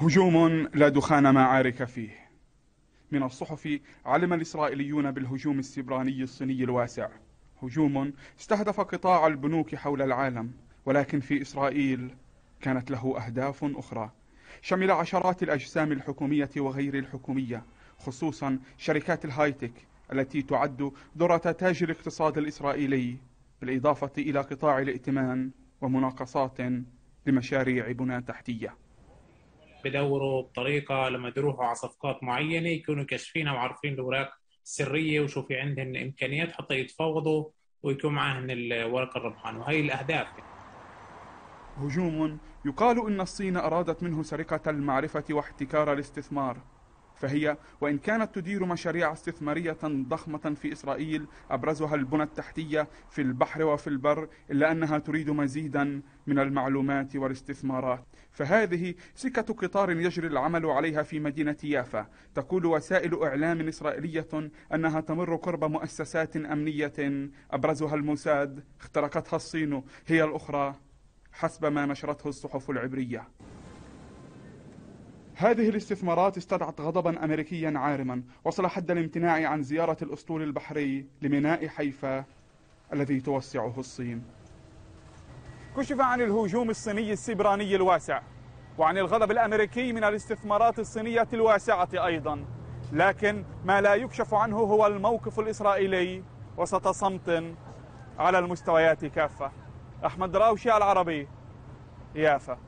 هجوم لا دخان معارك فيه من الصحف علم الإسرائيليون بالهجوم السبراني الصيني الواسع هجوم استهدف قطاع البنوك حول العالم ولكن في إسرائيل كانت له أهداف أخرى شمل عشرات الأجسام الحكومية وغير الحكومية خصوصا شركات الهايتك التي تعد ذرة تاج الاقتصاد الإسرائيلي بالإضافة إلى قطاع الائتمان ومناقصات لمشاريع بنى تحتيه بدوروا بطريقه لما يروحوا على صفقات معينه يكونوا كاشفينها وعارفين الاوراق السريه وشو في عندهم امكانيات حتى يتفاوضوا ويكون معهم الورق الربحان وهي الاهداف هجوم يقال ان الصين ارادت منه سرقه المعرفه واحتكار الاستثمار فهي وإن كانت تدير مشاريع استثمارية ضخمة في إسرائيل أبرزها البنى التحتية في البحر وفي البر إلا أنها تريد مزيدا من المعلومات والاستثمارات فهذه سكة قطار يجري العمل عليها في مدينة يافا تقول وسائل إعلام إسرائيلية أنها تمر قرب مؤسسات أمنية أبرزها الموساد اخترقتها الصين هي الأخرى حسب ما نشرته الصحف العبرية هذه الاستثمارات استدعت غضبا أمريكيا عارما وصل حد الامتناع عن زيارة الأسطول البحري لميناء حيفا الذي توسعه الصين كشف عن الهجوم الصيني السبراني الواسع وعن الغضب الأمريكي من الاستثمارات الصينية الواسعة أيضا لكن ما لا يكشف عنه هو الموقف الإسرائيلي وسط صمت على المستويات كافة أحمد راوشي العربي يافا